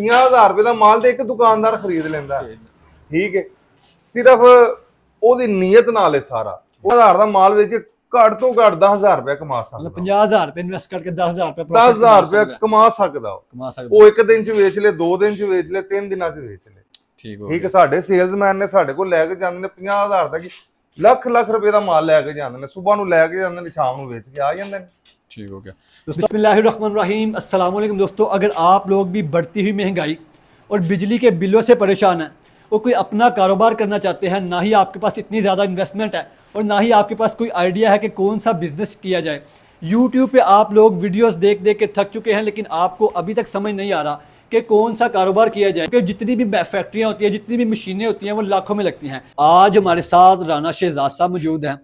50000 ਰੁਪਏ ਦਾ ਮਾਲ ਤੇ ਇੱਕ ਦੁਕਾਨਦਾਰ ਖਰੀਦ ਲੈਂਦਾ ਹੈ। ਠੀਕ ਹੈ ਸਿਰਫ ਉਹਦੀ ਨੀਅਤ ਨਾਲ ਹੈ ਸਾਰਾ ਉਹ ਆਧਾਰ ਦਾ ਮਾਲ ਵੇਚ ਕੇ ਘੱਟ ਤੋਂ ਘੱਟ 10000 ਰੁਪਏ ਕਮਾ ਸਕਦਾ 50000 ਰੁਪਏ ਇਨਵੈਸਟ ਕਰਕੇ 10000 ਰੁਪਏ 10000 ਕਮਾ ਰੁਪਏ ਸਕਦਾ ਕਮਾ ਸਕਦਾ ਉਹ। ਕਮਾ ਸਕਦਾ ਉਹ ਇੱਕ ਦਿਨ ਚ ਵੇਚ ਲੇ ਦੋ ਦਿਨ ਚ ਵੇਚ ਲੇ ਤਿੰਨ ਦਿਨਾਂ ਚ ਵੇਚ ਲੇ ਠੀਕ ਹੋ ਗਿਆ ਠੀਕ ਸਾਡੇ ਸੇਲਜ਼ਮੈਨ ਨੇ ਸਾਡੇ ਕੋਲ ਲੈ ਕੇ ਜਾਂਦੇ ਨੇ 50000 ਦਾ ਕਿ लख लख रुपए का माल लैके जाते हैं सुबह लैके जाते हैं शाम को ਨੇ के आ जाते हैं ठीक हो गया बसमीम अल्लाम दोस्तों अगर आप लोग भी बढ़ती हुई महंगाई और बिजली के बिलों से परेशान हैं और कोई अपना कारोबार करना चाहते हैं ना ही आपके पास इतनी ज़्यादा इन्वेस्टमेंट है और ना ही आपके पास कोई आइडिया है कि कौन सा बिज़नेस किया जाए यूट्यूब पे आप लोग वीडियोस देख देख के थक चुके हैं लेकिन आपको अभी तक समझ नहीं आ रहा कि कौन सा कारोबार किया जाए क्योंकि जितनी भी फैक्ट्रियाँ होती हैं जितनी भी मशीनें होती हैं वो लाखों में लगती हैं आज हमारे साथ राना शहजाद साहब मौजूद हैं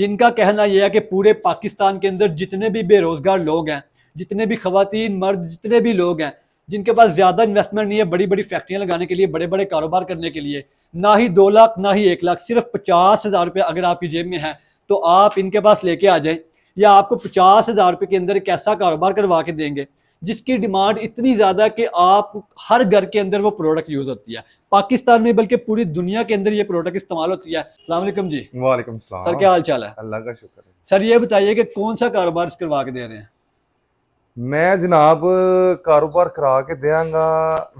जिनका कहना यह है कि पूरे पाकिस्तान के अंदर जितने भी बेरोज़गार लोग हैं जितने भी खातन मर्द जितने भी लोग हैं जिनके पास ज़्यादा इन्वेस्टमेंट नहीं है बड़ी बड़ी फैक्ट्रियां लगाने के लिए बड़े बड़े कारोबार करने के लिए ना ही दो लाख ना ही एक लाख सिर्फ पचास हज़ार रुपये अगर आपकी जेब में है तो आप इनके पास लेके आ जाएं या आपको पचास हज़ार रुपये के अंदर एक ऐसा कारोबार करवा के देंगे जिसकी डिमांड इतनी ज़्यादा कि आप हर घर के अंदर वो प्रोडक्ट यूज़ होती है पाकिस्तान में बल्कि पूरी दुनिया के अंदर ये प्रोडक्ट इस्तेमाल होती है अलैक्म जी वालेकुम सर क्या हाल चाल है अल्लाह का शुक्र सर ये बताइए कि कौन सा कारोबार करवा के दे रहे हैं मैं जनाब कारोबार करा के देंगा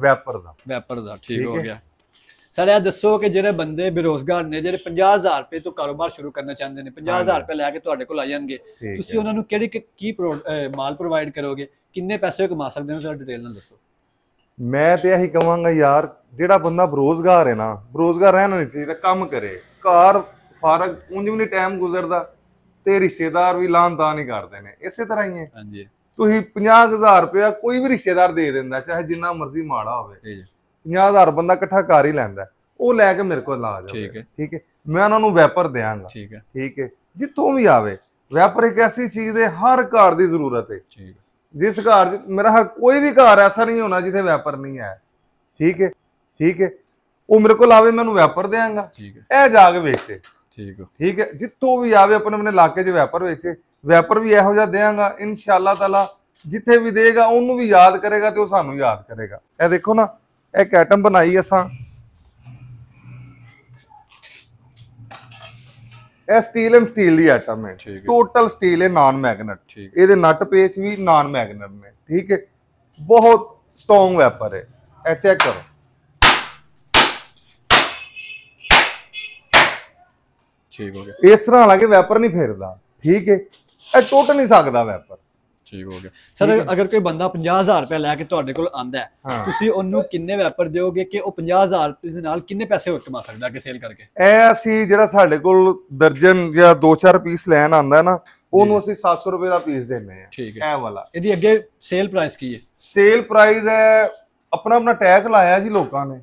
वेपर का वेपर का ठीक हो गया सर यह दसो कि जो बंद बेरोजगार ने जो 50000 हज़ार रुपये तो कारोबार शुरू करना चाहते हैं ਰੁਪਏ हज़ार ਕੇ लैके ਕੋਲ ਆ ਜਾਣਗੇ ਤੁਸੀਂ ਉਹਨਾਂ ਨੂੰ ਕਿਹੜੀ ਕੀ ਮਾਲ ਪ੍ਰੋਵਾਈਡ ਕਿੰਨੇ ਪੈਸੇ ਕਮਾ ਸਕਦੇ ਨੇ ਜਰਾ ਡਿਟੇਲ ਨਾਲ ਦੱਸੋ ਮੈਂ ਤੇ ਇਹੀ ਕਹਾਂਗਾ ਯਾਰ ਜਿਹੜਾ ਬੰਦਾ ਬਰੋਜ਼ਗਾਰ ਹੈ ਨਾ ਬਰੋਜ਼ਗਾਰ ਰਹਿਣਾ ਨਹੀਂ ਚਾਹੀਦਾ ਕੰਮ ਕਰੇ ਘਰ ਫਾਰਗ ਉਂਝ ਵੀ ਨਹੀਂ ਟਾਈਮ ਗੁਜ਼ਰਦਾ ਤੇ ਰਿਸ਼ਤੇਦਾਰ ਵੀ ਲਾਂਦਾ ਨਹੀਂ ਕਰਦੇ ਨੇ ਇਸੇ ਤਰ੍ਹਾਂ ਹੀ ਹੈ ਹਾਂਜੀ ਤੁਸੀਂ 50000 ਰੁਪਇਆ ਕੋਈ ਵੀ ਰਿਸ਼ਤੇਦਾਰ ਦੇ ਦਿੰਦਾ ਚਾਹੇ ਜਿੰਨਾ ਮਰਜ਼ੀ ਮਾੜਾ ਹੋਵੇ 50000 ਬੰਦਾ ਇਕੱਠਾ ਕਰ ਹੀ ਲੈਂਦਾ ਉਹ ਲੈ ਕੇ ਮੇਰੇ ਕੋਲ ਲਾ ਜਾਵੇ ਠੀਕ ਹੈ ਠੀਕ ਹੈ ਮੈਂ ਉਹਨਾਂ ਨੂੰ ਵੈਪਰ ਦੇਵਾਂਗਾ ਠੀਕ ਹੈ ਠੀਕ ਹੈ ਜਿੱਥੋਂ ਵੀ ਆਵੇ ਵੈਪਰ ਇੱਕ ਐਸੀ ਚੀਜ਼ ਹੈ ਹਰ ਘਰ ਦੀ ਜ਼ਰੂਰਤ ਹੈ ਠੀਕ ਹੈ ਜਿਸ ਘਰ ਮੇਰਾ ਹਰ ਕੋਈ ਵੀ ਘਰ ਐਸਾ ਨਹੀਂ ਹੋਣਾ ਜਿੱਥੇ ਵੈਪਰ ਨਹੀਂ ਹੈ ਠੀਕ ਹੈ ਠੀਕ ਹੈ ਉਹ ਮੇਰੇ ਕੋਲ ਆਵੇ ਮੈਨੂੰ ਵੈਪਰ ਦੇਵਾਂਗਾ ਠੀਕ ਹੈ ਇਹ ਜਾ ਕੇ ਵੇਚੇ ਠੀਕ ਹੈ ਠੀਕ ਹੈ ਜਿੱਥੋਂ ਵੀ ਆਵੇ ਆਪਣੇ ਆਪਣੇ ਇਲਾਕੇ 'ਚ ਵੈਪਰ ਵੇਚੇ ਵੈਪਰ ਵੀ ਇਹੋ ਜਿਹਾ ਦੇਵਾਂਗਾ ਇਨਸ਼ਾਅੱਲਾ ਤਾਲਾ ਜਿੱਥੇ ਵੀ ਦੇਗਾ ਉਹਨੂੰ ਵੀ ਯਾਦ ਕਰੇਗਾ ਤੇ ਉਹ ਸਾਨੂੰ ਯਾਦ ਕਰੇਗਾ ਇਹ ਦੇਖੋ ਨਾ ਇੱਕ ਐਟਮ ਬਣਾਈ ਅਸਾਂ ਇਹ ਸਟੀਲ ਐਂਡ ਸਟੀਲ ਦੀ ਆਟਮ ਹੈ ਟੋਟਲ ਸਟੀਲ ਹੈ ਨਾਨ ਮੈਗਨਟ ਇਹਦੇ ਨਟ ਪੇਚ ਵੀ ਨਾਨ ਮੈਗਨਟ ਨੇ ਠੀਕ ਹੈ ਬਹੁਤ ਸਟਰੋਂਗ ਵੈਪਰ ਹੈ ਐ ਚੈੱਕ ਕਰੋ ਠੀਕ ਹੋ ਗਿਆ ਇਸ ਤਰ੍ਹਾਂ ਕੇ ਵੈਪਰ ਨਹੀਂ ਫੇਰਦਾ ਠੀਕ ਹੈ ਇਹ ਟੁੱਟ ਨਹੀਂ ਸਕਦਾ ਵੈਪਰ ਠੀਕ ਹੋ ਗਿਆ ਸਰ ਅਗਰ ਕੋਈ ਬੰਦਾ 50000 ਰੁਪਏ ਲੈ ਕੇ ਤੁਹਾਡੇ ਕੋਲ ਆਂਦਾ ਤੁਸੀਂ ਉਹਨੂੰ ਕਿੰਨੇ ਵੈਪਰ ਦਿਓਗੇ ਕਿ ਉਹ 50000 ਰੁਪਏ ਦੇ ਨਾਲ ਕਿੰਨੇ ਪੈਸੇ ਹੋਰ ਕਮਾ ਸਕਦਾ ਕਿ ਸੇਲ ਕਰਕੇ ਐ ਅਸੀਂ ਜਿਹੜਾ ਸਾਡੇ ਕੋਲ ਦਰਜਨ ਜਾਂ 2-4 ਪੀਸ ਲੈਣ ਆਂਦਾ ਨਾ ਉਹਨੂੰ ਅਸੀਂ 700 ਰੁਪਏ ਦਾ ਪੀਸ ਦਿੰਨੇ ਆ ਐ ਵਾਲਾ ਇਹਦੀ ਅੱਗੇ ਸੇਲ ਪ੍ਰਾਈਸ ਕੀ ਹੈ ਸੇਲ ਪ੍ਰਾਈਸ ਹੈ ਆਪਣਾ ਆਪਣਾ ਟੈਗ ਲਾਇਆ ਜੀ ਲੋਕਾਂ ਨੇ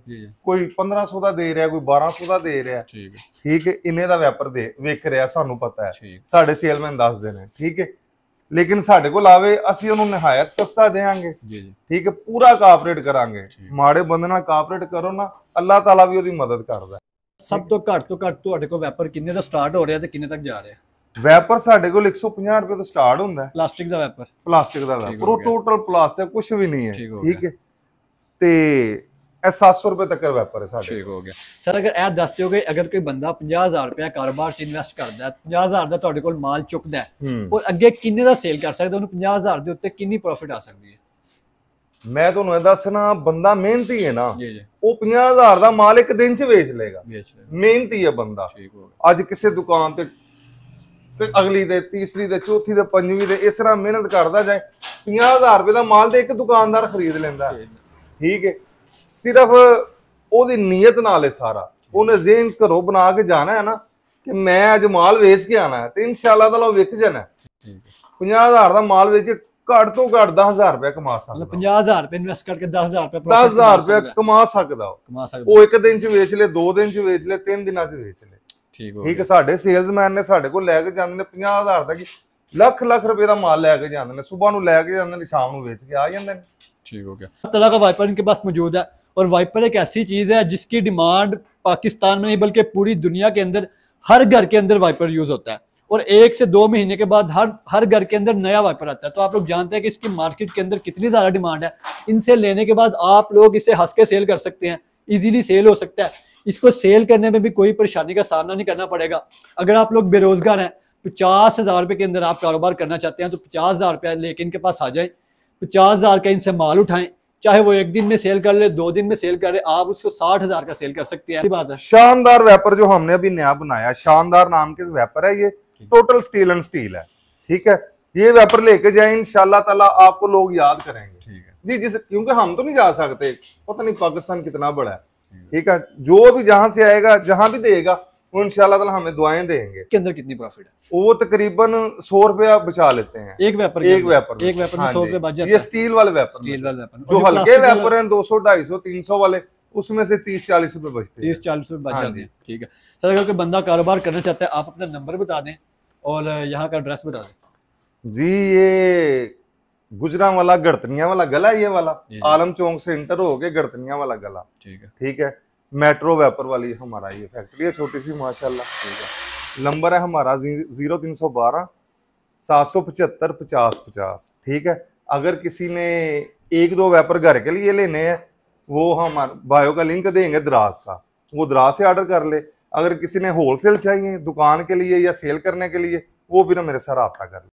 ਕੋਈ 1500 ਦਾ ਦੇ ਰਿਹਾ ਕੋਈ 1200 ਦਾ ਦੇ ਰਿਹਾ ਠੀਕ ਠੀਕ ਇੰਨੇ ਦਾ ਵੈਪਰ ਦੇ ਵੇਖ ਰਿਹਾ ਸਾਨੂੰ ਪਤਾ ਹੈ ਸਾਡੇ ਸੇਲਮੈਨ ਦੱਸਦੇ ਨੇ ਠੀਕ ਹੈ ਲੇਕਿਨ ਸਾਡੇ ਕੋਲ ਆਵੇ ਅਸੀਂ ਉਹਨੂੰ ਨਿਹਾਇਤ ਸਸਤਾ ਦੇਵਾਂਗੇ ਜੀ ਜੀ ਠੀਕ ਹੈ ਪੂਰਾ ਕਾਪਰੇਟ ਕਰਾਂਗੇ ਮਾੜੇ ਬੰਦੇ ਨਾਲ ਕਾਪਰੇਟ ਕਰੋ ਨਾ ਅੱਲਾਹ ਤਾਲਾ ਵੀ ਉਹਦੀ ਮਦਦ ਕਰਦਾ ਸਭ ਤੋਂ ਘੱਟ ਤੋਂ ਘੱਟ ਤੁਹਾਡੇ ਕੋਲ ਵੈਪਰ ਕਿੰਨੇ ਦਾ ਸਟਾਰਟ ਹੋ ਰਿਹਾ ਤੇ ਕਿੰਨੇ ਤੱਕ ਜਾ ਰਿਹਾ ਵੈਪਰ ਸਾਡੇ ਕੋਲ 150 ਰੁਪਏ ਤੋਂ ਸਟਾਰਟ ਹੁੰਦਾ ਹੈ ਪਲਾਸਟਿਕ ਦਾ ਵੈਪਰ ਪਲਾਸਟਿਕ ਦਾ ਵੈਪਰ ਉਹ ਟੋਟਲ ਪਲਾਸਟਿਕ ਕੁਝ ਵੀ ਨਹੀਂ ਹੈ ਠੀਕ ਹੈ ਤੇ ਇਹ 700 ਰੁਪਏ ਤੱਕ ਵੈਪਰ ਹੈ ਸਾਡੇ ਠੀਕ ਹੋ ਗਿਆ ਸਰ ਅਗਰ ਇਹ ਦੱਸ ਦਿਓ ਕਿ ਅਗਰ ਕੋਈ ਬੰਦਾ 50000 ਰੁਪਏ ਕਾਰੋਬਾਰ 'ਚ ਇਨਵੈਸਟ ਕਰਦਾ ਹੈ 50000 ਦਾ ਤੁਹਾਡੇ ਕੋਲ ਮਾਲ ਚੁੱਕਦਾ ਹੈ ਔਰ ਅੱਗੇ ਕਿੰਨੇ ਦਾ ਸੇਲ ਕਰ ਸਕਦਾ ਉਹਨੂੰ 50000 ਦੇ ਉੱਤੇ ਕਿੰਨੀ ਪ੍ਰੋਫਿਟ ਆ ਸਕਦੀ ਹੈ ਮੈਂ ਤੁਹਾਨੂੰ ਇਹ ਦੱਸਣਾ ਬੰਦਾ ਮਿਹਨਤੀ ਹੈ ਨਾ ਉਹ 50000 ਦਾ ਮਾਲ ਇੱਕ ਦਿਨ 'ਚ ਵੇਚ ਲੇਗਾ ਮਿਹਨਤੀ ਹੈ ਬੰਦਾ ਅੱਜ ਕਿਸੇ ਦੁਕਾਨ ਤੇ ਫਿਰ ਅਗਲੀ ਦੇ ਤੀਸਰੀ ਦੇ ਚੌਥੀ ਦੇ ਪੰਜਵੀਂ ਦੇ ਇਸ ਤਰ੍ਹਾਂ ਮਿਹਨਤ ਕਰਦਾ ਜਾਏ 50000 ਰੁਪਏ ਦਾ ਮਾਲ ਤੇ ਇੱਕ ਦੁਕਾਨਦਾਰ ਖਰੀਦ ਲੈਂਦਾ ਠੀਕ ਹੈ ਸਿਰਫ ਉਹਦੀ ਨੀਅਤ ਨਾਲ ਹੈ ਸਾਰਾ ਉਹਨੇ ਜ਼ੇਨ ਘਰੋਂ ਬਣਾ ਕੇ ਜਾਣਾ ਹੈ ਨਾ ਕਿ ਮੈਂ ਅੱਜ ਮਾਲ ਵੇਚ ਕੇ ਆਣਾ ਹੈ ਤੇ ਇਨਸ਼ਾਅੱਲਾ ਲੋ ਵਿਕ ਜਾਣਾ 50000 ਦਾ ਮਾਲ ਵੇਚ ਕੇ ਘੱਟ ਤੋਂ ਘੱਟ 10000 ਰੁਪਏ ਕਮਾ ਸਕਦਾ 50000 ਰੁਪਏ ਇਨਵੈਸਟ ਕਰਕੇ 10000 ਰੁਪਏ 10000 ਰੁਪਏ ਕਮਾ ਸਕਦਾ ਕਮਾ ਸਕਦਾ ਉਹ ਇੱਕ ਦਿਨ ਚ ਵੇਚ ਲੇ ਦੋ ਦਿਨ ਚ ਵੇਚ ਲੇ ਤਿੰਨ ਦਿਨਾਂ ਚ ਵੇਚ ਲੇ ਠੀਕ ਹੋ ਠੀਕ ਸਾਡੇ ਸੇਲਜ਼ਮੈਨ ਨੇ ਸਾਡੇ ਕੋਲ ਲੈ ਕੇ ਜਾਂਦੇ ਨੇ 50000 ਦਾ ਕਿ ਲੱਖ ਲੱਖ ਰੁਪਏ ਦਾ ਮਾਲ ਲੈ ਕੇ ਜਾਂਦੇ ਨੇ ਸਵੇਰ ਨੂੰ ਲੈ ਕੇ ਜਾਂਦੇ ਨੇ ਸ਼ਾਮ ਨੂੰ ਵੇਚ ਕੇ ਆ ਜਾਂਦੇ ਨੇ ठीक हो गया हर तरह का वाइपर इनके पास मौजूद है और वाइपर एक ऐसी चीज़ है जिसकी डिमांड पाकिस्तान में नहीं बल्कि पूरी दुनिया के अंदर हर घर के अंदर वाइपर यूज़ होता है और एक से दो महीने के बाद हर हर घर के अंदर नया वाइपर आता है तो आप लोग जानते हैं कि इसकी मार्केट के अंदर कितनी ज़्यादा डिमांड है इनसे लेने के बाद आप लोग इसे हंस के सेल कर सकते हैं इजीली सेल हो सकता है इसको सेल करने में भी कोई परेशानी का सामना नहीं करना पड़ेगा अगर आप लोग बेरोजगार हैं पचास हज़ार रुपये के अंदर आप कारोबार करना चाहते हैं तो पचास हज़ार रुपया लेके इनके पास आ जाए पचास हज़ार का इनसे माल उठाएं चाहे वो एक दिन में सेल कर ले दो दिन में सेल कर ले आप उसको साठ हजार का सेल कर सकते हैं बात है शानदार वेपर जो हमने अभी नया बनाया शानदार नाम के वेपर है ये टोटल स्टील एंड स्टील है ठीक है ये वेपर लेके जाए इनशाला तला आपको लोग याद करेंगे ठीक है जी जिस क्योंकि हम तो नहीं जा सकते पता नहीं पाकिस्तान कितना बड़ा है ठीक है जो भी जहां से आएगा जहां भी देगा वो इनशाला हमें दुआएं देंगे के अंदर कितनी प्रॉफिट है वो तकरीबन सौ रुपया बचा लेते हैं एक वेपर एक वेपर एक वेपर हाँ सौ रुपया ये स्टील वाले वेपर स्टील वाले वेपर जो हल्के वेपर हैं दो सौ ढाई सौ तीन सौ वाले उसमें से तीस चालीस रुपए बचते तीस चालीस रुपए बच हाँ जाते हैं ठीक है सर अगर कोई बंदा कारोबार करना चाहता है आप अपना नंबर बता दें और यहाँ का एड्रेस बता दें जी ये गुजरा वाला गड़तनिया वाला गला ये वाला आलम चौक से इंटर हो गए गड़तनिया वाला गला ठीक है ठीक है मेट्रो वेपर वाली हमारा ये फैक्ट्री है छोटी सी माशाल्लाह नंबर है हमारा जीरो तीन सौ बारह सात सौ पचहत्तर पचास पचास ठीक है अगर किसी ने एक दो वेपर घर के लिए लेने हैं वो हम बायो का लिंक देंगे द्रास का वो द्रास से ऑर्डर कर ले अगर किसी ने होलसेल चाहिए दुकान के लिए या सेल करने के लिए वो भी ना मेरे साथ रबता कर ले